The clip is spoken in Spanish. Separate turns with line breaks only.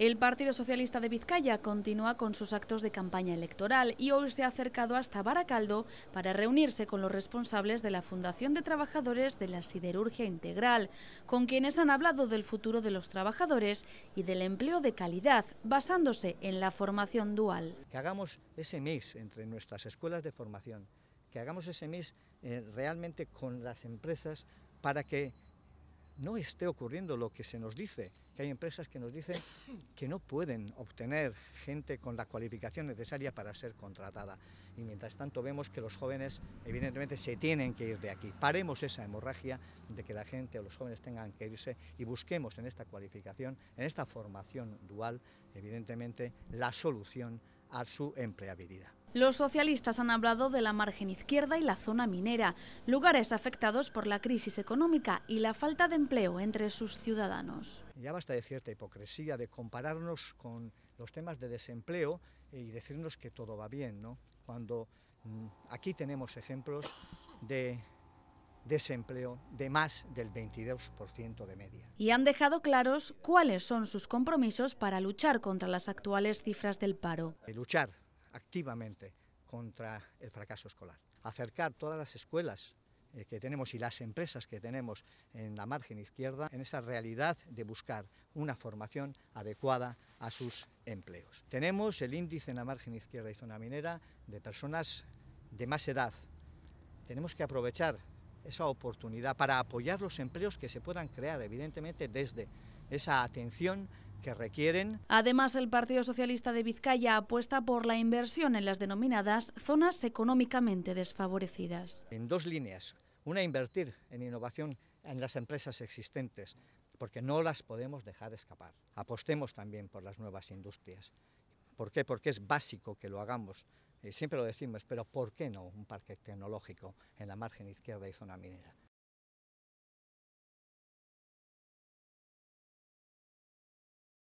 El Partido Socialista de Vizcaya continúa con sus actos de campaña electoral y hoy se ha acercado hasta Baracaldo para reunirse con los responsables de la Fundación de Trabajadores de la Siderurgia Integral, con quienes han hablado del futuro de los trabajadores y del empleo de calidad, basándose en la formación dual. Que hagamos
ese mix entre nuestras escuelas de formación, que hagamos ese mix eh, realmente con las empresas para que no esté ocurriendo lo que se nos dice, que hay empresas que nos dicen que no pueden obtener gente con la cualificación necesaria para ser contratada. Y mientras tanto vemos que los jóvenes evidentemente se tienen que ir de aquí. Paremos esa hemorragia de que la gente o los jóvenes tengan que irse y busquemos en esta cualificación, en esta formación dual, evidentemente la solución a su empleabilidad.
Los socialistas han hablado de la margen izquierda y la zona minera, lugares afectados por la crisis económica y la falta de empleo entre sus ciudadanos.
Ya basta de cierta hipocresía, de compararnos con los temas de desempleo y decirnos que todo va bien, ¿no? Cuando mm, aquí tenemos ejemplos de desempleo de más del 22% de media.
Y han dejado claros cuáles son sus compromisos para luchar contra las actuales cifras del paro.
Luchar activamente contra el fracaso escolar. Acercar todas las escuelas eh, que tenemos y las empresas que tenemos en la margen izquierda en esa realidad de buscar una formación adecuada a sus empleos. Tenemos el índice en la margen izquierda y zona minera de personas de más edad. Tenemos que aprovechar esa oportunidad para apoyar los empleos que se puedan crear, evidentemente desde esa atención requieren.
Además, el Partido Socialista de Vizcaya apuesta por la inversión en las denominadas zonas económicamente desfavorecidas.
En dos líneas. Una, invertir en innovación en las empresas existentes, porque no las podemos dejar escapar. Apostemos también por las nuevas industrias. ¿Por qué? Porque es básico que lo hagamos. Eh, siempre lo decimos, pero ¿por qué no un parque tecnológico en la margen izquierda y zona minera?